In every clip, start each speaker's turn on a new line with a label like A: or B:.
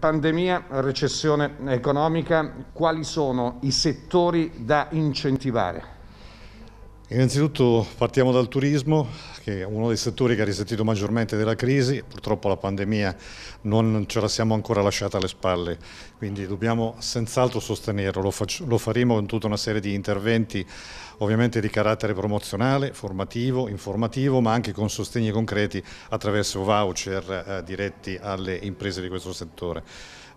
A: Pandemia, recessione economica, quali sono i
B: settori da incentivare? Innanzitutto partiamo dal turismo, che è uno dei settori che ha risentito maggiormente della crisi, purtroppo la pandemia non ce la siamo ancora lasciata alle spalle, quindi dobbiamo senz'altro sostenerlo, lo, lo, faremo con tutta una serie di interventi ovviamente di carattere promozionale, formativo, informativo, ma anche con sostegni concreti attraverso voucher eh, diretti alle imprese di questo settore.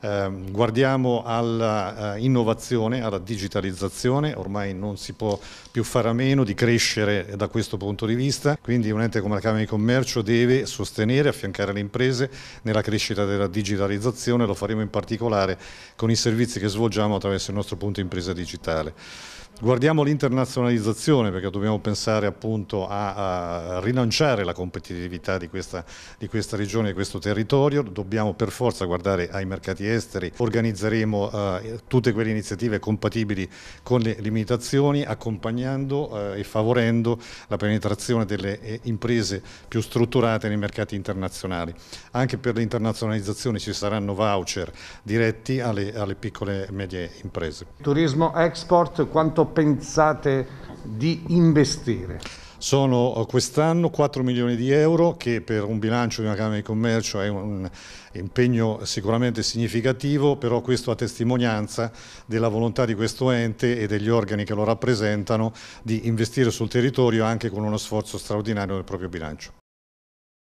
B: Ehm, guardiamo all'innovazione, eh, alla digitalizzazione, ormai non si può più fare a meno di crescere da questo punto di vista, quindi un ente come la Camera di Commercio deve sostenere, affiancare le imprese nella crescita della digitalizzazione, lo faremo in particolare con i servizi che svolgiamo attraverso il nostro punto impresa digitale. Guardiamo l'internazionalizzazione perché dobbiamo pensare appunto a, a rilanciare la competitività di questa, di questa, regione, di questo territorio, dobbiamo per forza guardare ai mercati esteri, organizzeremo eh, tutte quelle iniziative compatibili con le limitazioni, accompagnando eh, e favorendo la penetrazione delle eh, imprese più strutturate nei mercati internazionali. Anche per l'internazionalizzazione ci saranno voucher diretti alle, alle piccole e medie imprese. Turismo export, quanto pensate di investire? Sono eh, quest'anno 4 milioni di euro che per un bilancio di una Camera di Commercio è un impegno sicuramente significativo, però questo a testimonianza della volontà di questo ente e degli organi che lo rappresentano di investire sul territorio anche con uno sforzo straordinario del proprio bilancio.